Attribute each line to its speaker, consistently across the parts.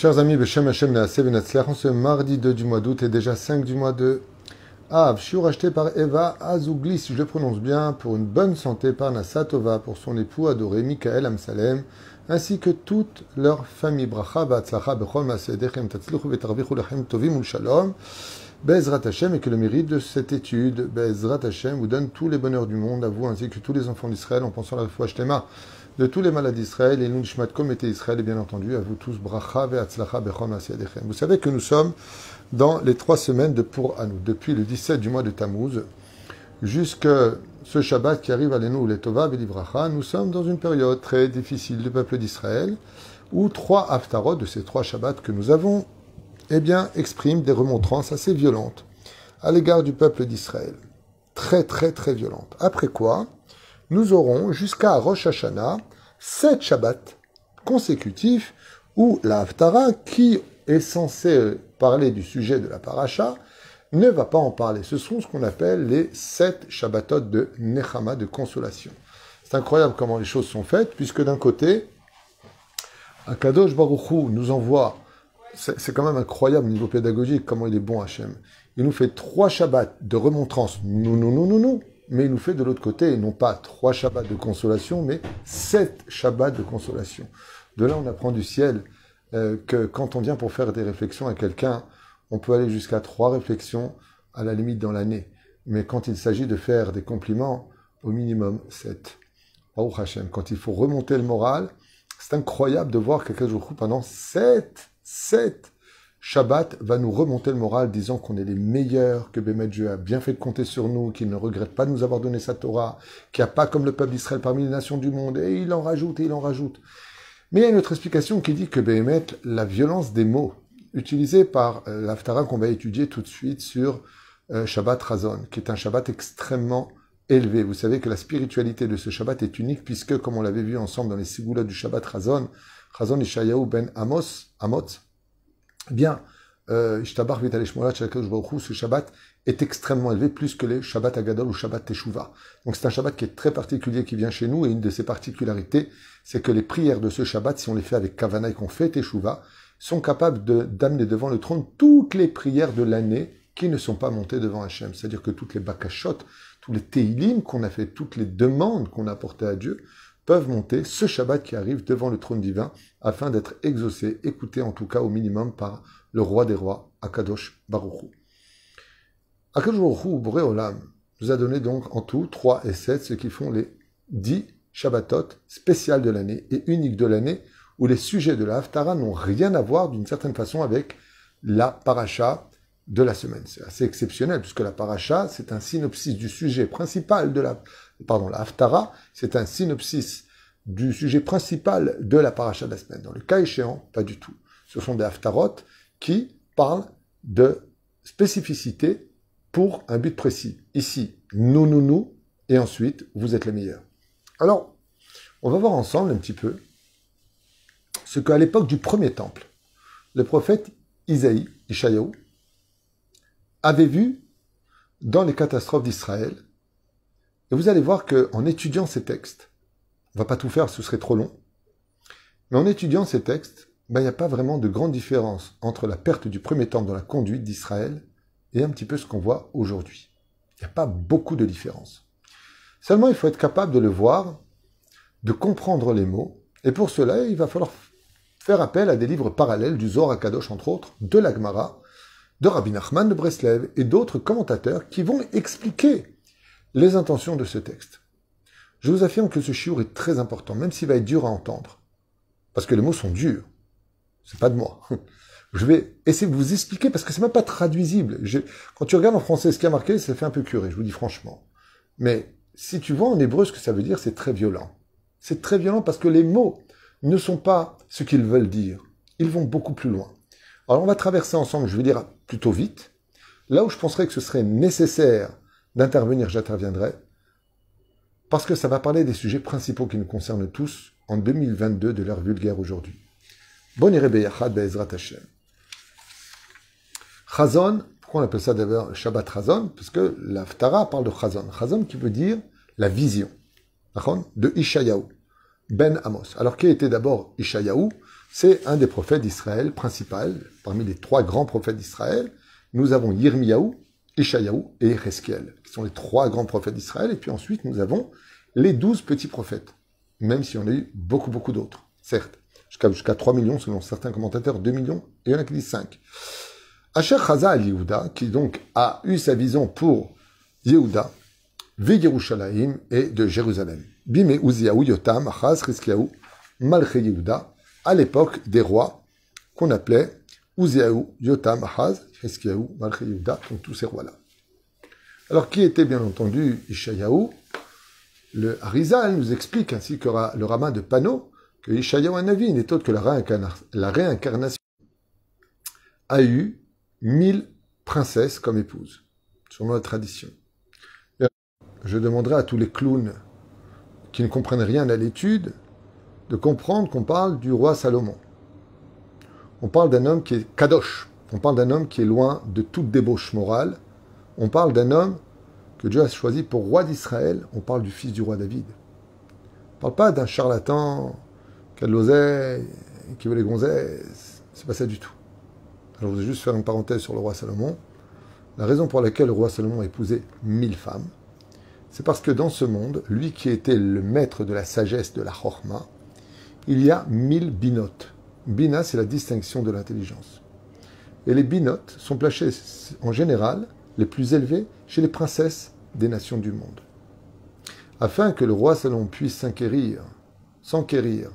Speaker 1: Chers amis, Beshem Hashem en ce mardi 2 du mois d'août et déjà 5 du mois de Av, suis racheté par Eva Azouglis, je le prononce bien, pour une bonne santé par Nassatova, pour son époux adoré Michael Amsalem, ainsi que toute leur famille. Bracha, Batzlacha, Bechol, Masedechem, Tatzluch, Lechem, Tovim, Shalom. Bezrat Hashem et que le mérite de cette étude, Bezrat Hashem, vous donne tous les bonheurs du monde à vous ainsi que tous les enfants d'Israël en pensant à la foi Shtema de tous les malades d'Israël, et nous, comme était Israël, et bien entendu, à vous tous, bracha ve'atzlacha bechom Vous savez que nous sommes dans les trois semaines de Pour Anou, depuis le 17 du mois de Tammuz, jusqu'à ce Shabbat qui arrive à l'Enou, les ve et nous sommes dans une période très difficile du peuple d'Israël, où trois Haftarot de ces trois Shabbats que nous avons, eh bien, expriment des remontrances assez violentes à l'égard du peuple d'Israël. Très, très, très violentes. Après quoi, nous aurons jusqu'à Rosh Hashanah sept Shabbats consécutifs où la qui est censé parler du sujet de la paracha, ne va pas en parler. Ce sont ce qu'on appelle les sept Shabbatot de Nechama de consolation. C'est incroyable comment les choses sont faites, puisque d'un côté, Akadosh Baruch Hu nous envoie, c'est quand même incroyable au niveau pédagogique comment il est bon Hachem. Il nous fait trois Shabbats de remontrance, nous, nous, nous, nous, nous, mais il nous fait de l'autre côté, non pas trois Shabbats de consolation, mais sept Shabbats de consolation. De là, on apprend du ciel euh, que quand on vient pour faire des réflexions à quelqu'un, on peut aller jusqu'à trois réflexions à la limite dans l'année. Mais quand il s'agit de faire des compliments, au minimum sept. Oh quand il faut remonter le moral, c'est incroyable de voir quelqu'un joue pendant sept, sept Shabbat va nous remonter le moral, disant qu'on est les meilleurs, que Bémet Dieu a bien fait de compter sur nous, qu'il ne regrette pas de nous avoir donné sa Torah, qu'il n'y a pas comme le peuple d'Israël parmi les nations du monde, et il en rajoute, et il en rajoute. Mais il y a une autre explication qui dit que Bémet, la violence des mots, utilisée par euh, l'Aftara qu'on va étudier tout de suite sur euh, Shabbat Razon, qui est un Shabbat extrêmement élevé. Vous savez que la spiritualité de ce Shabbat est unique, puisque, comme on l'avait vu ensemble dans les Sigoulas du Shabbat Razon, Razon Ishayahu ben Amos, Amot, eh bien, euh, Ishtabar ce Shabbat est extrêmement élevé, plus que les Shabbat Agadol ou Shabbat Teshuvah. Donc c'est un Shabbat qui est très particulier qui vient chez nous, et une de ses particularités, c'est que les prières de ce Shabbat, si on les fait avec Kavanah et qu'on fait Teshuvah, sont capables d'amener devant le trône toutes les prières de l'année qui ne sont pas montées devant Hachem. C'est-à-dire que toutes les bakashot, tous les Teilim qu'on a fait, toutes les demandes qu'on a apportées à Dieu, peuvent monter ce Shabbat qui arrive devant le trône divin afin d'être exaucé, écouté en tout cas au minimum par le roi des rois, Akadosh Baruchou. Akadosh Baruchou, Olam nous a donné donc en tout 3 et 7, ce qui font les 10 Shabbatot spéciales de l'année et uniques de l'année, où les sujets de la Haftara n'ont rien à voir d'une certaine façon avec la paracha de la semaine. C'est assez exceptionnel puisque la paracha, c'est un synopsis du sujet principal de la, pardon, la haftara, c'est un synopsis du sujet principal de la paracha de la semaine. Dans le cas échéant, pas du tout. Ce sont des haftarot qui parlent de spécificité pour un but précis. Ici, nous, nous, nous, et ensuite, vous êtes les meilleurs. Alors, on va voir ensemble un petit peu ce qu'à l'époque du premier temple, le prophète Isaïe, Ishayahu, avez vu dans les catastrophes d'Israël. Et vous allez voir qu'en étudiant ces textes, on va pas tout faire, ce serait trop long, mais en étudiant ces textes, ben, il n'y a pas vraiment de grande différence entre la perte du premier temps dans la conduite d'Israël et un petit peu ce qu'on voit aujourd'hui. Il n'y a pas beaucoup de différence. Seulement, il faut être capable de le voir, de comprendre les mots, et pour cela, il va falloir faire appel à des livres parallèles du Zohar entre autres, de l'Agmara, de Rabbi Nachman de Breslev et d'autres commentateurs qui vont expliquer les intentions de ce texte. Je vous affirme que ce chiour est très important, même s'il va être dur à entendre. Parce que les mots sont durs. C'est pas de moi. Je vais essayer de vous expliquer parce que c'est même pas traduisible. Quand tu regardes en français ce qui a marqué, ça fait un peu curé, je vous dis franchement. Mais si tu vois en hébreu ce que ça veut dire, c'est très violent. C'est très violent parce que les mots ne sont pas ce qu'ils veulent dire. Ils vont beaucoup plus loin. Alors on va traverser ensemble, je vais dire plutôt vite. Là où je penserais que ce serait nécessaire d'intervenir, j'interviendrai. Parce que ça va parler des sujets principaux qui nous concernent tous en 2022 de l'heure vulgaire aujourd'hui. Bon prend Be'ezrat Hashem. Chazon, pourquoi on appelle ça d'abord Shabbat Chazon Parce que l'Aftara parle de Chazon. Chazon qui veut dire la vision. De Ishayahu, Ben Amos. Alors qui était d'abord Ishayahu c'est un des prophètes d'Israël principal, parmi les trois grands prophètes d'Israël. Nous avons Yirmiyahu, Ishayahu et Heskiel, qui sont les trois grands prophètes d'Israël. Et puis ensuite, nous avons les douze petits prophètes, même si on a eu beaucoup, beaucoup d'autres, certes. Jusqu'à 3 millions, selon certains commentateurs, 2 millions, et il y en a qui disent 5. Asher al Yehuda, qui donc a eu sa vision pour Yehuda, Yerushalayim et de Jérusalem. Bime Uziyahu Yotam, Achaz Malche Yehuda, à l'époque des rois qu'on appelait Uziahou, Yotam, Ahaz, Heskiaou, Malchiyouda, donc tous ces rois-là. Alors, qui était bien entendu Ishayaou Le Harizal nous explique, ainsi que le Rama de Pano, que Ishayaou avis, n'est autre que la, la réincarnation a eu mille princesses comme épouses, selon la tradition. Je demanderai à tous les clowns qui ne comprennent rien à l'étude de comprendre qu'on parle du roi Salomon. On parle d'un homme qui est kadosh, on parle d'un homme qui est loin de toute débauche morale, on parle d'un homme que Dieu a choisi pour roi d'Israël, on parle du fils du roi David. On ne parle pas d'un charlatan qui a de l'oseille, qui veut les gonzesses, c'est pas ça du tout. Alors je vais juste faire une parenthèse sur le roi Salomon. La raison pour laquelle le roi Salomon a épousé mille femmes, c'est parce que dans ce monde, lui qui était le maître de la sagesse de la Chorma, il y a mille binotes. Bina, c'est la distinction de l'intelligence. Et les binotes sont placées en général, les plus élevés, chez les princesses des nations du monde. Afin que le roi Salomon puisse s'enquérir, s'enquérir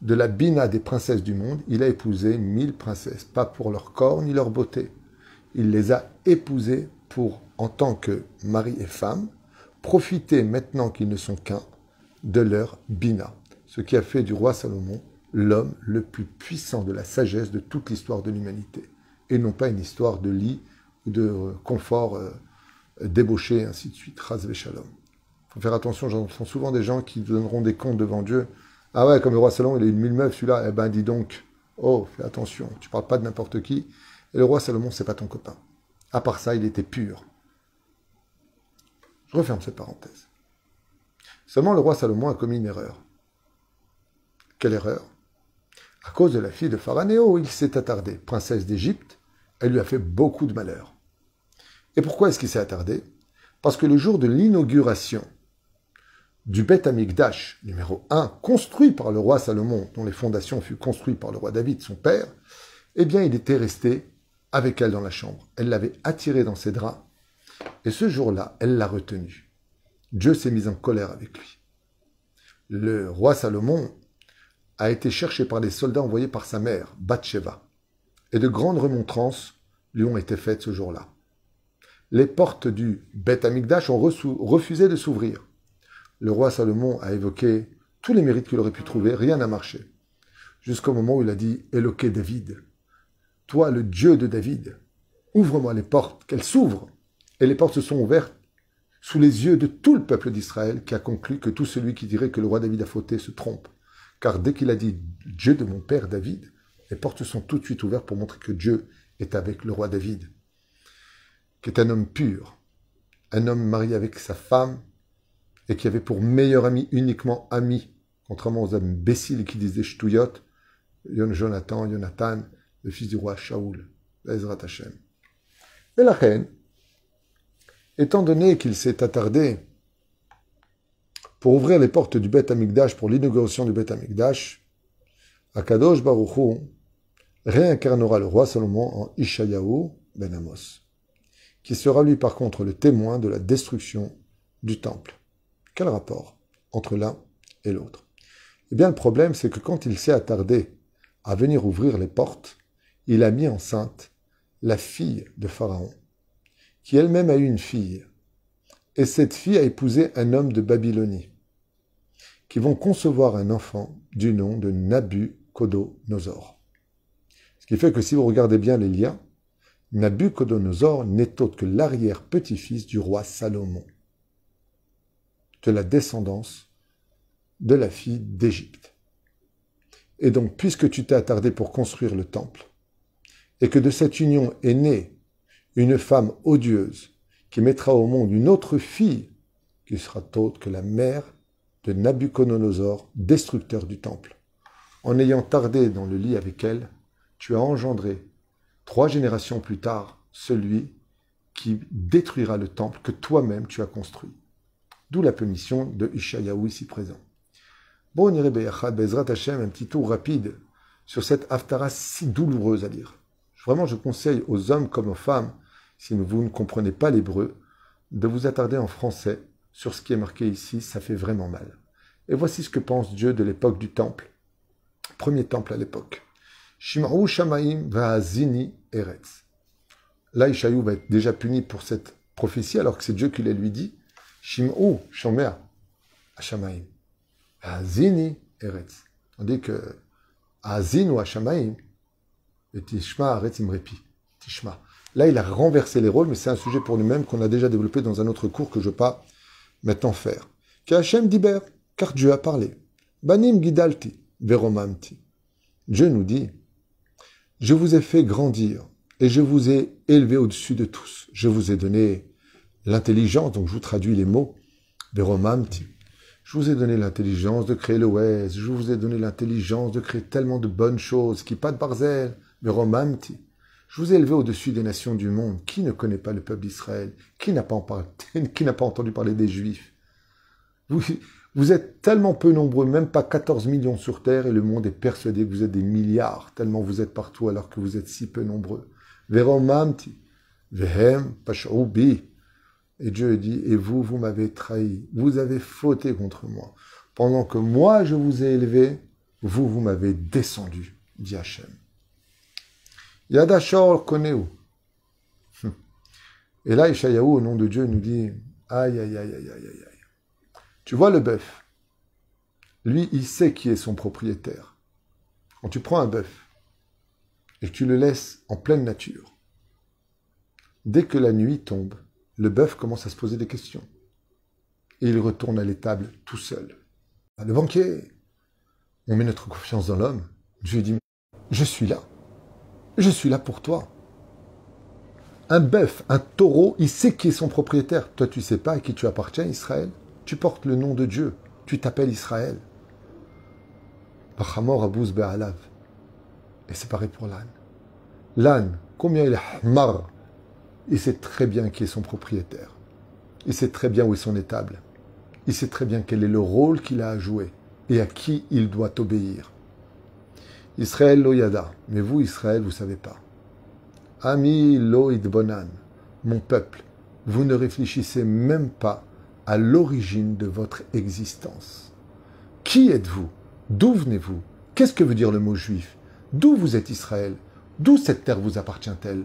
Speaker 1: de la bina des princesses du monde, il a épousé mille princesses, pas pour leur corps ni leur beauté. Il les a épousées pour, en tant que mari et femme, profiter maintenant qu'ils ne sont qu'un de leur bina ce qui a fait du roi Salomon l'homme le plus puissant de la sagesse de toute l'histoire de l'humanité, et non pas une histoire de lit, de euh, confort euh, débauché, ainsi de suite. Ras Shalom. Il faut faire attention, j'entends souvent des gens qui donneront des comptes devant Dieu. Ah ouais, comme le roi Salomon, il est une mille meufs, celui-là, eh ben dis donc, oh, fais attention, tu parles pas de n'importe qui. Et le roi Salomon, c'est pas ton copain. À part ça, il était pur. Je referme cette parenthèse. Seulement, le roi Salomon a commis une erreur. Quelle erreur À cause de la fille de Pharanéo, il s'est attardé, princesse d'Égypte, elle lui a fait beaucoup de malheur. Et pourquoi est-ce qu'il s'est attardé Parce que le jour de l'inauguration du Beth Amikdash numéro 1, construit par le roi Salomon, dont les fondations furent construites par le roi David, son père, eh bien il était resté avec elle dans la chambre. Elle l'avait attiré dans ses draps. Et ce jour-là, elle l'a retenu. Dieu s'est mis en colère avec lui. Le roi Salomon a été cherché par les soldats envoyés par sa mère, Batsheva, et de grandes remontrances lui ont été faites ce jour-là. Les portes du Beth Amikdash ont refusé de s'ouvrir. Le roi Salomon a évoqué tous les mérites qu'il aurait pu trouver, rien n'a marché. Jusqu'au moment où il a dit Éloqué David, toi le Dieu de David, ouvre-moi les portes, qu'elles s'ouvrent. Et les portes se sont ouvertes sous les yeux de tout le peuple d'Israël qui a conclu que tout celui qui dirait que le roi David a fauté se trompe. Car dès qu'il a dit Dieu de mon père David, les portes sont tout de suite ouvertes pour montrer que Dieu est avec le roi David, qui est un homme pur, un homme marié avec sa femme, et qui avait pour meilleur ami uniquement ami, contrairement aux imbéciles qui disaient ch'touyot »,« Yon Jonathan, Jonathan, le fils du roi Shaoul, Ezrat Hashem. Et la reine, étant donné qu'il s'est attardé pour ouvrir les portes du Beth Amikdash, pour l'inauguration du Beth Amikdash, Akadosh Baruchou réincarnera le roi Salomon en Ishayahu ben Amos, qui sera lui par contre le témoin de la destruction du temple. Quel rapport entre l'un et l'autre Eh bien, le problème, c'est que quand il s'est attardé à venir ouvrir les portes, il a mis enceinte la fille de Pharaon, qui elle-même a eu une fille. Et cette fille a épousé un homme de Babylonie qui vont concevoir un enfant du nom de Nabucodonosor. Ce qui fait que si vous regardez bien les liens, Nabucodonosor n'est autre que l'arrière-petit-fils du roi Salomon, de la descendance de la fille d'Égypte. Et donc, puisque tu t'es attardé pour construire le temple, et que de cette union est née une femme odieuse qui mettra au monde une autre fille qui sera autre que la mère de Nabuchodonosor, destructeur du temple. En ayant tardé dans le lit avec elle, tu as engendré, trois générations plus tard, celui qui détruira le temple que toi-même tu as construit. D'où la punition de Ishayahu ici présent. Bon, on irait Bezrat Hashem, un petit tour rapide sur cette haftara si douloureuse à lire. Vraiment, je conseille aux hommes comme aux femmes, si vous ne comprenez pas l'hébreu, de vous attarder en français sur ce qui est marqué ici, ça fait vraiment mal. Et voici ce que pense Dieu de l'époque du temple, premier temple à l'époque. Shamaim Eretz. Là, Ishaïou va être déjà puni pour cette prophétie, alors que c'est Dieu qui la lui dit. Shim'ou Shomer Eretz. dit que Azin ou et Tishma Eretz Tishma. Là, il a renversé les rôles, mais c'est un sujet pour lui-même qu'on a déjà développé dans un autre cours que je, pas, Maintenant faire. Kachem diber, car Dieu a parlé. Banim gidalti, veromanti Dieu nous dit, je vous ai fait grandir et je vous ai élevé au-dessus de tous. Je vous ai donné l'intelligence, donc je vous traduis les mots, veromanti Je vous ai donné l'intelligence de créer le l'Ouest, je vous ai donné l'intelligence de créer tellement de bonnes choses, qui pas de barzel, veromanti je vous ai élevé au-dessus des nations du monde. Qui ne connaît pas le peuple d'Israël Qui n'a pas, entendu parler des Juifs vous, êtes tellement peu nombreux, même pas 14 millions sur Terre, et le monde est persuadé que vous êtes des milliards, tellement vous êtes partout alors que vous êtes si peu nombreux. Vehem, Et Dieu dit, et vous, vous m'avez trahi, vous avez fauté contre moi. Pendant que moi, je vous ai élevé, vous, vous m'avez descendu, dit Hachem. Yadashor Koneu. Hum. Et là, Ishayahu, au nom de Dieu, nous dit Aïe, aïe, aïe, aïe, aïe, aïe. Tu vois le bœuf Lui, il sait qui est son propriétaire. Quand tu prends un bœuf et que tu le laisses en pleine nature, dès que la nuit tombe, le bœuf commence à se poser des questions. Et il retourne à l'étable tout seul. Le banquier, on met notre confiance dans l'homme. Je lui dis Je suis là. Je suis là pour toi. Un bœuf, un taureau, il sait qui est son propriétaire. Toi, tu sais pas à qui tu appartiens, Israël. Tu portes le nom de Dieu. Tu t'appelles Israël. Rachamor Abouz Be'alav. Et c'est pareil pour l'âne. L'âne, combien il est marre. Il sait très bien qui est son propriétaire. Il sait très bien où est son étable. Il sait très bien quel est le rôle qu'il a à jouer et à qui il doit obéir. Israël lo yada. Mais vous, Israël, vous savez pas. Ami Loïd Bonan, Mon peuple, vous ne réfléchissez même pas à l'origine de votre existence. Qui êtes-vous D'où venez-vous Qu'est-ce que veut dire le mot juif D'où vous êtes Israël D'où cette terre vous appartient-elle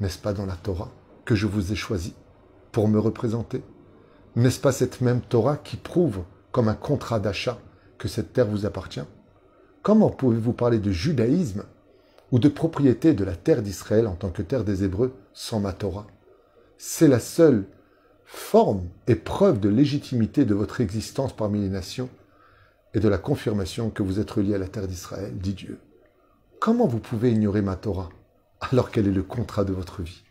Speaker 1: N'est-ce pas dans la Torah que je vous ai choisi pour me représenter N'est-ce pas cette même Torah qui prouve, comme un contrat d'achat, que cette terre vous appartient Comment pouvez-vous parler de judaïsme ou de propriété de la terre d'Israël en tant que terre des Hébreux sans ma Torah C'est la seule forme et preuve de légitimité de votre existence parmi les nations et de la confirmation que vous êtes relié à la terre d'Israël, dit Dieu. Comment vous pouvez ignorer ma Torah alors qu'elle est le contrat de votre vie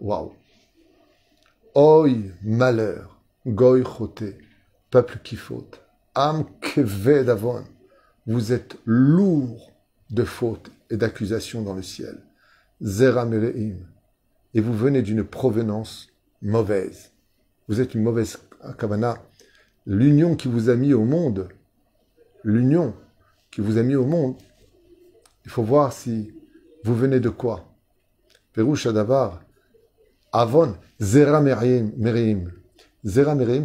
Speaker 1: Waouh Oi, malheur, goy choté, peuple qui faute, Am que avon vous êtes lourd de fautes et d'accusations dans le ciel. Zera Mereim. Et vous venez d'une provenance mauvaise. Vous êtes une mauvaise kavana. L'union qui vous a mis au monde, l'union qui vous a mis au monde, il faut voir si vous venez de quoi. Pérou Adavar, Avon, Zera Mereim,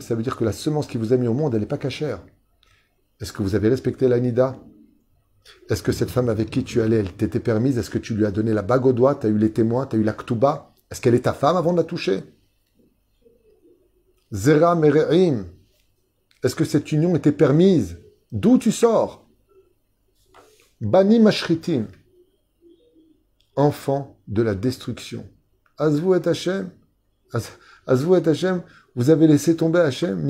Speaker 1: ça veut dire que la semence qui vous a mis au monde, elle n'est pas cachère. Est-ce que vous avez respecté l'anida Est-ce que cette femme avec qui tu allais, elle t'était permise Est-ce que tu lui as donné la bague au doigt Tu eu les témoins Tu as eu la ktouba Est-ce qu'elle est ta femme avant de la toucher Zera mere'im. Est-ce que cette union était permise D'où tu sors Bani mashritim. Enfant de la destruction. Azvu et Hashem. Azvou et vous avez laissé tomber Hachem,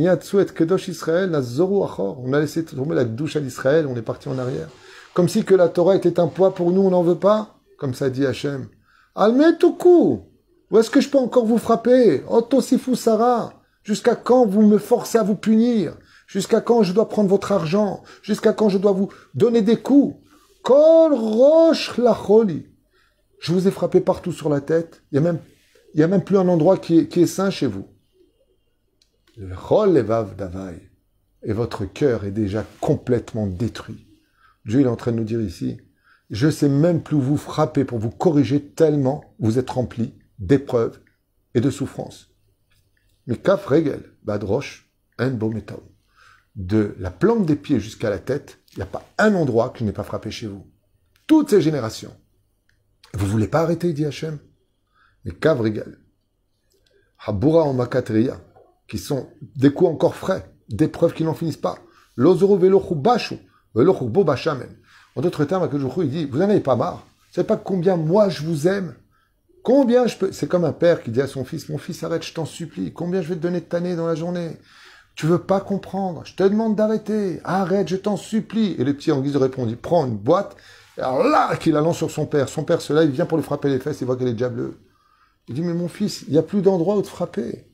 Speaker 1: Kedosh Israël, la Achor. On a laissé tomber la douche à l'Israël, on est parti en arrière. Comme si que la Torah était un poids pour nous, on n'en veut pas. Comme ça dit Hachem. Almetoukou Où est-ce que je peux encore vous frapper? fou Sarah! Jusqu'à quand vous me forcez à vous punir? Jusqu'à quand je dois prendre votre argent? Jusqu'à quand je dois vous donner des coups? Kol Rosh Lacholi! Je vous ai frappé partout sur la tête. Il n'y a, même, il a même plus un endroit qui est sain chez vous. Et votre cœur est déjà complètement détruit. Dieu est en train de nous dire ici, je sais même plus vous frapper pour vous corriger tellement vous êtes rempli d'épreuves et de souffrances. Mais kaf regel, badrosh, en De la plante des pieds jusqu'à la tête, il n'y a pas un endroit qui n'est pas frappé chez vous. Toutes ces générations. Vous voulez pas arrêter, dit Hachem Mais kaf regel. Habura en makatria, qui sont des coups encore frais, des preuves qui n'en finissent pas. En d'autres termes, il dit, vous n'en avez pas marre. Vous savez pas combien moi je vous aime Combien je peux... C'est comme un père qui dit à son fils, mon fils, arrête, je t'en supplie. Combien je vais te donner de tanner dans la journée tu veux pas comprendre. Je te demande d'arrêter. Arrête, je t'en supplie. Et le petit répond répondit, prends une boîte. Et alors là, qu'il la lance sur son père. Son père, cela, il vient pour lui frapper les fesses. Il voit qu'elle est déjà bleue. Il dit, mais mon fils, il n'y a plus d'endroit où te frapper.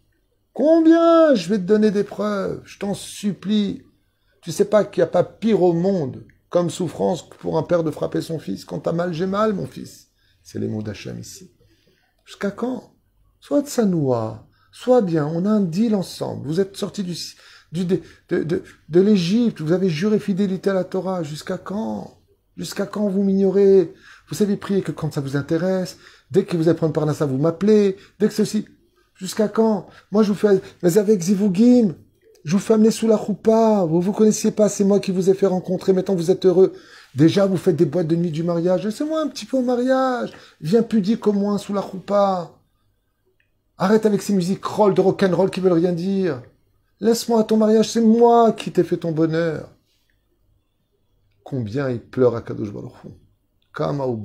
Speaker 1: Combien je vais te donner des preuves Je t'en supplie. Tu sais pas qu'il n'y a pas pire au monde comme souffrance pour un père de frapper son fils. Quand t'as mal, j'ai mal, mon fils. C'est les mots d'Hachem ici. Jusqu'à quand Soit de Sanoua, soit bien, on a un deal ensemble. Vous êtes sorti du, du, de, de, l'Égypte, vous avez juré fidélité à la Torah. Jusqu'à quand Jusqu'à quand vous m'ignorez Vous savez prier que quand ça vous intéresse, dès que vous allez prendre par là, ça vous m'appelez, dès que ceci... Jusqu'à quand Moi, je vous fais... Mais avec Zivugim, je vous fais amener sous la roupa. Vous vous connaissiez pas, c'est moi qui vous ai fait rencontrer. Maintenant, vous êtes heureux. Déjà, vous faites des boîtes de nuit du mariage. Laissez-moi un petit peu au mariage. Viens pudique au moins sous la roupa. Arrête avec ces musiques roll de rock'n'roll qui veulent rien dire. Laisse-moi à ton mariage, c'est moi qui t'ai fait ton bonheur. Combien il pleure à Kadosh Baruch Kama ou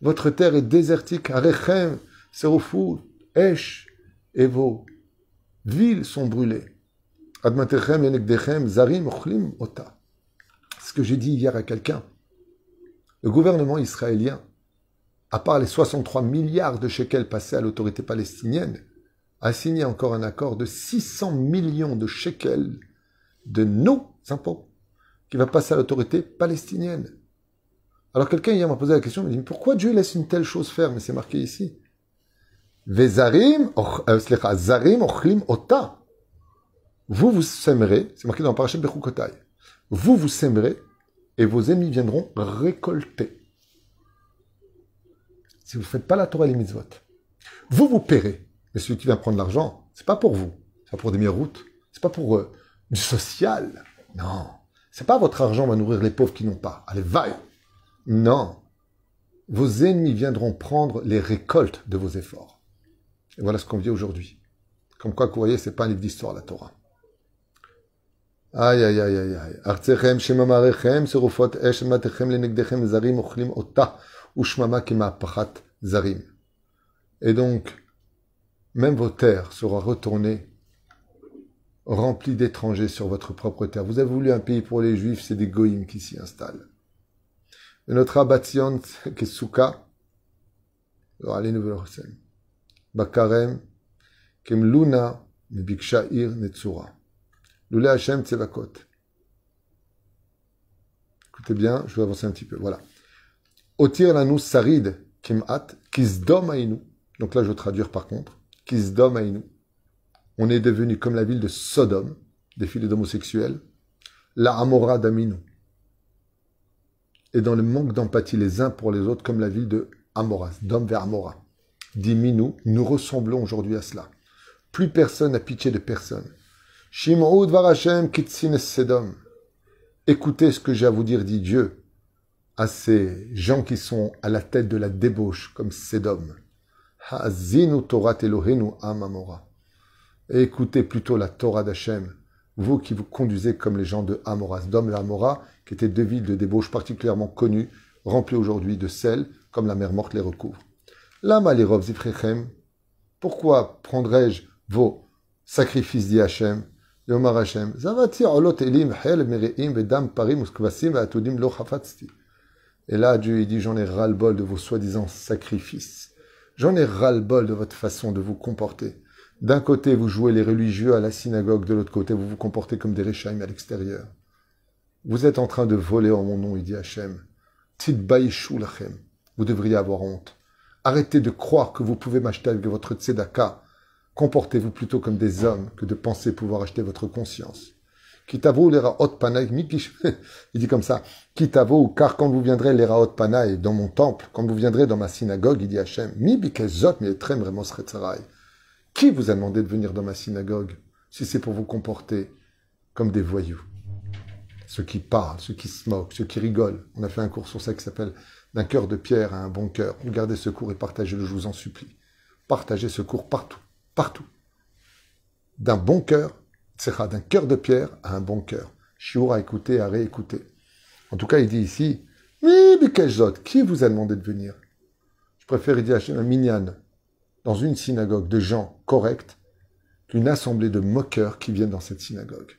Speaker 1: Votre terre est désertique. Arechem, Serofou, Esh, et villes sont brûlées. Ce que j'ai dit hier à quelqu'un. Le gouvernement israélien, à part les 63 milliards de shekels passés à l'autorité palestinienne, a signé encore un accord de 600 millions de shekels de nos impôts qui va passer à l'autorité palestinienne. Alors quelqu'un hier m'a posé la question, il m'a dit, pourquoi Dieu laisse une telle chose faire Mais c'est marqué ici. Vezarim, euh, zarim Vous, vous sèmerez, c'est marqué dans de Koukotaï. Vous, vous sèmerez, et vos ennemis viendront récolter. Si vous ne faites pas la Torah et les mitzvot, vous, vous paierez. Mais celui qui vient prendre l'argent, ce n'est pas pour vous. C'est pas pour des Ce n'est pas pour euh, du social. Non. C'est pas votre argent qui va nourrir les pauvres qui n'ont pas. Allez, vaille. Non. Vos ennemis viendront prendre les récoltes de vos efforts. Et voilà ce qu'on vit aujourd'hui. Comme quoi, vous voyez, c'est pas un livre d'histoire, la Torah. Aïe, aïe, aïe, aïe, aïe. shemamarechem, serufot esh, matechem, lenegdechem, zarim, ochlim, ota, ushmama, zarim. Et donc, même vos terres seront retournées, remplies d'étrangers sur votre propre terre. Vous avez voulu un pays pour les juifs, c'est des goïms qui s'y installent. Et notre abatzion, Kesuka, allez nous Bakarem, Kem Luna, Ir Netsura. Hashem Tsevakot. Écoutez bien, je vais avancer un petit peu. Voilà. Otir Lanu Sarid at Kizdom Ainu. Donc là, je vais traduire par contre. Kizdom Ainu. On est devenu comme la ville de Sodome, des filles d'homosexuels. La Amora d'Aminu et dans le manque d'empathie les uns pour les autres, comme la ville de Amoras, d'homme vers Amora dit nous ressemblons aujourd'hui à cela. Plus personne n'a pitié de personne. Shimon Hashem, Sedom. Écoutez ce que j'ai à vous dire, dit Dieu, à ces gens qui sont à la tête de la débauche, comme Sedom. Hazinu Torah Elohenu Écoutez plutôt la Torah d'Hachem, vous qui vous conduisez comme les gens de Amora. Dom et Amora, qui étaient deux villes de débauche particulièrement connues, remplies aujourd'hui de sel, comme la mer morte les recouvre. Pourquoi prendrais-je vos sacrifices dit Hachem elim parim lo Et là, Dieu dit J'en ai ras-le-bol de vos soi-disant sacrifices. J'en ai ras-le-bol de votre façon de vous comporter. D'un côté, vous jouez les religieux à la synagogue, de l'autre côté, vous vous comportez comme des réchaim à l'extérieur. Vous êtes en train de voler en mon nom, il dit Hachem. Vous devriez avoir honte. Arrêtez de croire que vous pouvez m'acheter avec votre tzedaka. Comportez-vous plutôt comme des hommes que de penser pouvoir acheter votre conscience. Kitavo les raot panaï Il dit comme ça. Kitavo, car quand vous viendrez les raot panaï dans mon temple, quand vous viendrez dans ma synagogue, il dit Hachem, mi bikezot mi etrem Qui vous a demandé de venir dans ma synagogue si c'est pour vous comporter comme des voyous? Ceux qui parlent, ceux qui se moquent, ceux qui rigolent. On a fait un cours sur ça qui s'appelle d'un cœur de pierre à un bon cœur. Regardez ce cours et partagez-le, je vous en supplie. Partagez ce cours partout, partout. D'un bon cœur, sera d'un cœur de pierre à un bon cœur. Chiour à écouter, à réécouter. En tout cas, il dit ici, mais qui vous a demandé de venir Je préfère, il dit un minyan dans une synagogue de gens corrects qu'une assemblée de moqueurs qui viennent dans cette synagogue.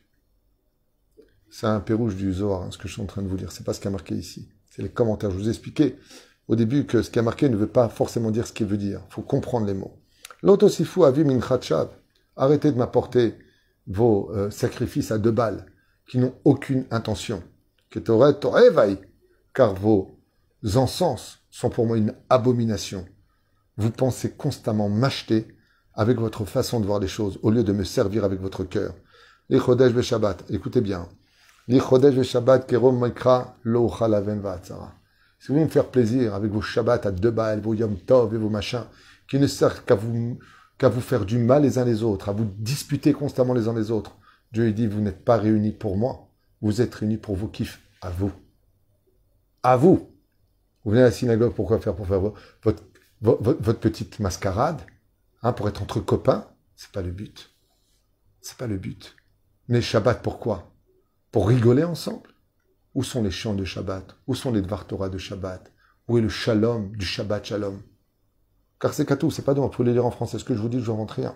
Speaker 1: C'est un pérouge du Zohar, hein, ce que je suis en train de vous dire. C'est pas ce qui a marqué ici. C'est les commentaires. Je vous ai expliqué au début que ce qui a marqué ne veut pas forcément dire ce qu'il veut dire. Il faut comprendre les mots. L'autosifu avim min Arrêtez de m'apporter vos euh, sacrifices à deux balles qui n'ont aucune intention. Car vos encens sont pour moi une abomination. Vous pensez constamment m'acheter avec votre façon de voir les choses au lieu de me servir avec votre cœur. Les Chodesh écoutez bien. Si vous voulez me faire plaisir avec vos Shabbat à deux balles, vos Yom Tov et vos machins, qui ne servent qu'à vous, faire du mal les uns les autres, à vous disputer constamment les uns les autres, Dieu dit, vous n'êtes pas réunis pour moi, vous êtes réunis pour vos kiffs, à vous. À vous. Vous venez à la synagogue, quoi faire Pour faire votre, votre petite mascarade, hein, pour être entre copains, c'est pas le but. C'est pas le but. Mais Shabbat, pourquoi pour rigoler ensemble Où sont les chants de Shabbat Où sont les Dvar Torah de Shabbat Où est le shalom du Shabbat shalom Car c'est tout, c'est pas bon vous les lire en français. Ce que je vous dis, je vous rentre rien.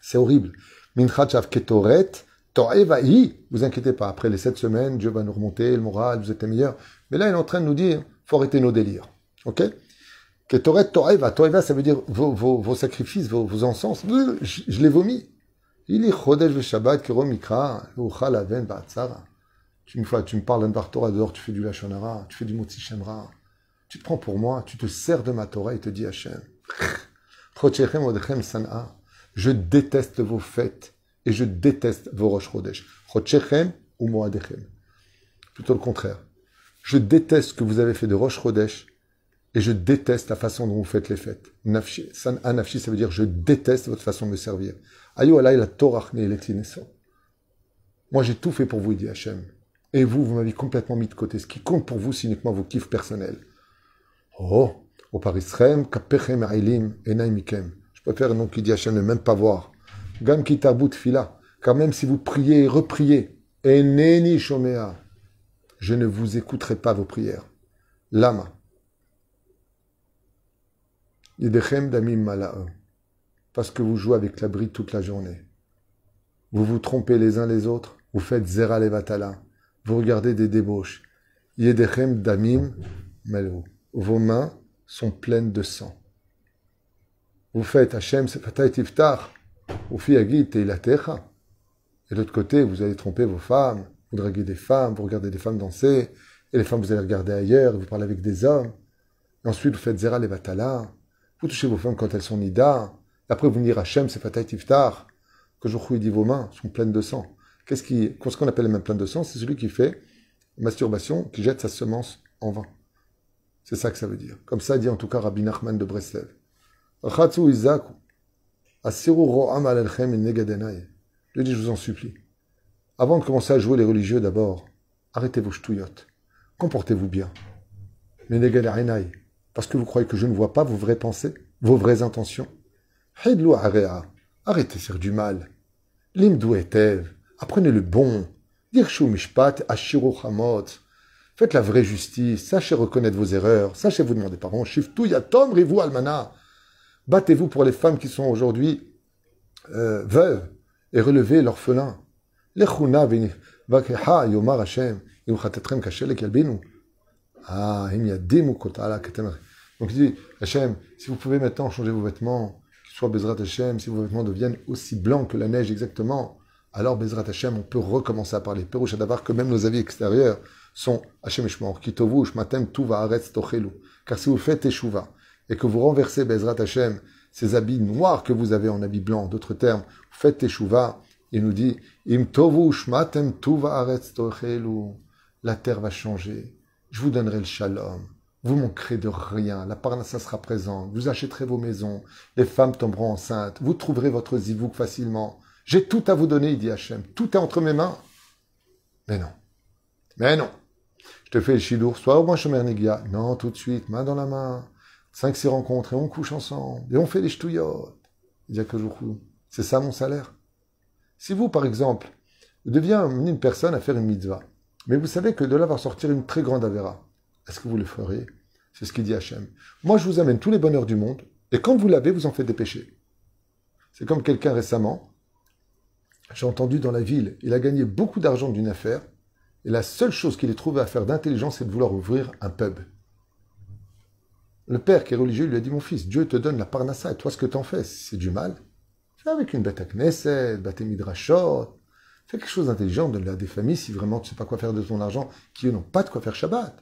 Speaker 1: C'est horrible. ketoret, I. Vous inquiétez pas, après les sept semaines, Dieu va nous remonter, le moral, vous êtes meilleur. Mais là, il est en train de nous dire, faut arrêter nos délires. Ok Ketoret, toreva. Toreva, ça veut dire vos, sacrifices, vos, encens. je les vomis. Il Shabbat Tu me, fois, tu me parles d'un bar Torah dehors, tu fais du Lachonara, tu fais du Motsi Shemra. Tu te prends pour moi, tu te sers de ma Torah et te dis Hachem. Je déteste vos fêtes et je déteste vos Rosh Chodesh. ou Moadechem. Plutôt le contraire. Je déteste ce que vous avez fait de roches Chodesh et je déteste la façon dont vous faites les fêtes. Nafshi, ça veut dire je déteste votre façon de me servir. Moi, j'ai tout fait pour vous, dit Hachem. Et vous, vous m'avez complètement mis de côté. Ce qui compte pour vous, c'est uniquement vos kiffs personnels. Oh, au parisrem, pechem ailim, enaimikem. Je préfère donc qu'il dit Hachem ne même pas voir. Gam kitabut fila. Car même si vous priez et repriez, eneni shomea, je ne vous écouterai pas vos prières. Lama. Yedechem damim parce que vous jouez avec la l'abri toute la journée. Vous vous trompez les uns les autres, vous faites zera levatala, vous regardez des débauches. Yedechem damim melou. Vos mains sont pleines de sang. Vous faites Hachem fatay tiftar, ufi la teilatecha. Et de l'autre côté, vous allez tromper vos femmes, vous draguez des femmes, vous regardez des femmes danser, et les femmes vous allez regarder ailleurs, vous parlez avec des hommes. Et ensuite, vous faites zera levatala, vous touchez vos femmes quand elles sont nida, après, vous me à Hachem, c'est Fatah que je vous dit vos mains sont pleines de sang. Qu'est-ce qui, ce qu'on appelle les mains pleines de sang C'est celui qui fait masturbation, qui jette sa semence en vain. C'est ça que ça veut dire. Comme ça dit en tout cas Rabbi Nachman de Breslev. Je dis, je vous en supplie. Avant de commencer à jouer les religieux d'abord, arrêtez vos ch'touillottes. Comportez-vous bien. Parce que vous croyez que je ne vois pas vos vraies pensées, vos vraies intentions. Hedlu Area, arrêtez de faire du mal. Limdou Etev, apprenez le bon. Dirshu Mishpat Ashiru Hamot. Faites la vraie justice, sachez reconnaître vos erreurs, sachez vous demander pardon. Shiftu Yatom Rivu Almana. Battez-vous pour les femmes qui sont aujourd'hui euh, veuves et relevez l'orphelin. Lechuna Vakeha Yomar Hashem. Imchatetrem Kashelek Yalbinu. Ah, il y a des mots Donc il dit, Hachem, si vous pouvez maintenant changer vos vêtements, Bezrat Hashem, si vos vêtements deviennent aussi blancs que la neige exactement, alors Bezrat Hashem, on peut recommencer à parler. à d'avoir que même nos avis extérieurs sont Hashem Aretz, Car si vous faites échouva et que vous renversez Bezrat Hashem, ces habits noirs que vous avez en habits blancs, d'autres termes, faites échouva, il nous dit Im La terre va changer. Je vous donnerai le shalom. Vous manquerez de rien. La parnassa sera présente. Vous achèterez vos maisons. Les femmes tomberont enceintes. Vous trouverez votre zivouk facilement. J'ai tout à vous donner, dit Hachem. Tout est entre mes mains. Mais non. Mais non. Je te fais le chidour. Sois au moins chemin Nigia. Non, tout de suite. Main dans la main. Cinq, six rencontres et on couche ensemble. Et on fait les ch'touillottes. Il dit C'est ça mon salaire. Si vous, par exemple, vous deviez une personne à faire une mitzvah, mais vous savez que de là va sortir une très grande avéra. Est-ce que vous le ferez C'est ce qu'il dit Hachem. Moi, je vous amène tous les bonheurs du monde, et quand vous l'avez, vous en faites des péchés. C'est comme quelqu'un récemment, j'ai entendu dans la ville, il a gagné beaucoup d'argent d'une affaire, et la seule chose qu'il ait trouvé à faire d'intelligence, c'est de vouloir ouvrir un pub. Le père qui est religieux lui a dit Mon fils, Dieu te donne la parnassa, et toi, ce que en fais, c'est du mal. Fais avec une bête à Knesset, bête midrashot, fais quelque chose d'intelligent, donne-la à des familles si vraiment tu ne sais pas quoi faire de ton argent, qui n'ont pas de quoi faire Shabbat.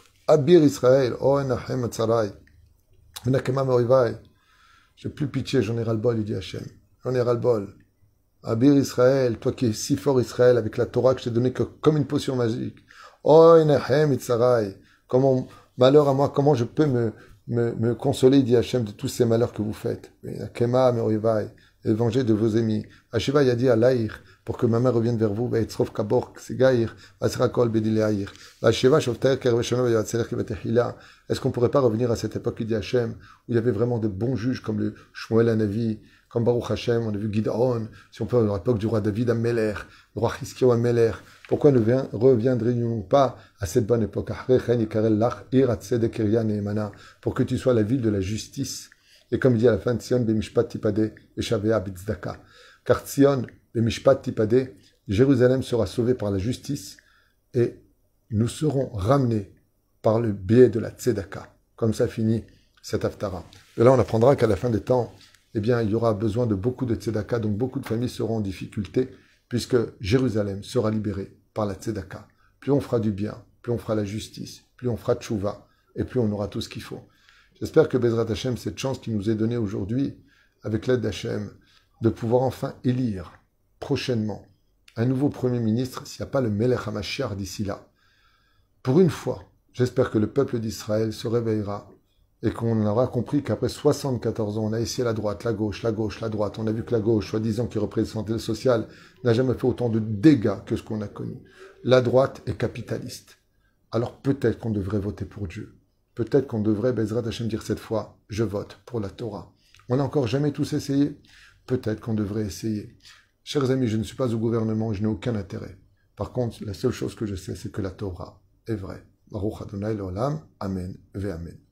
Speaker 1: Abir Israël, oh enahem Tsarai, J'ai plus pitié, j'en ai ras-le-bol, il dit Hachem. J'en ai ras-le-bol. Abir Israël, toi qui es si fort Israël avec la Torah que je t'ai donnée comme une potion magique. Oh enahem Tsarai, comment, malheur à moi, comment je peux me, me, me consoler, dit Hachem, de tous ces malheurs que vous faites et venger de vos ennemis. Hashiva yadi dit pour que ma main revienne vers vous, Vaitzrof Kabor, Sigaïr, Asrakol, Bedileaïr. Hashiva, Shofter, Kerveshonov, Yatzeler, Kivatehila. Est-ce qu'on pourrait pas revenir à cette époque, il Hachem, où il y avait vraiment de bons juges comme le Shmuel Anavi, comme Baruch Hashem, on a vu Gideon, si on peut, à l'époque du roi David à Meller, le roi Hiskio à Meller. Pourquoi ne reviendrions-nous pas à cette bonne époque Pour que tu sois la ville de la justice et comme il dit à la fin, Tzion bemishpat tipade Echavea bitzdaka. Car Tzion bemishpat tipade, Jérusalem sera sauvée par la justice et nous serons ramenés par le biais de la tzedaka. Comme ça finit cet avtara. Et là, on apprendra qu'à la fin des temps, eh bien, il y aura besoin de beaucoup de tzedaka, donc beaucoup de familles seront en difficulté, puisque Jérusalem sera libérée par la tzedaka. Plus on fera du bien, plus on fera la justice, plus on fera tchouva, et plus on aura tout ce qu'il faut. J'espère que Bezrat Hachem, cette chance qui nous est donnée aujourd'hui, avec l'aide d'Hachem, de pouvoir enfin élire prochainement un nouveau Premier ministre s'il n'y a pas le Melech HaMashiach d'ici là. Pour une fois, j'espère que le peuple d'Israël se réveillera et qu'on aura compris qu'après 74 ans, on a essayé la droite, la gauche, la gauche, la droite. On a vu que la gauche, soi-disant qui représentait le social, n'a jamais fait autant de dégâts que ce qu'on a connu. La droite est capitaliste. Alors peut-être qu'on devrait voter pour Dieu. Peut-être qu'on devrait, Bezrat Hashem, dire cette fois, je vote pour la Torah. On n'a encore jamais tous essayé. Peut-être qu'on devrait essayer. Chers amis, je ne suis pas au gouvernement, je n'ai aucun intérêt. Par contre, la seule chose que je sais, c'est que la Torah est vraie. Baruch Adonai Amen, ve Amen.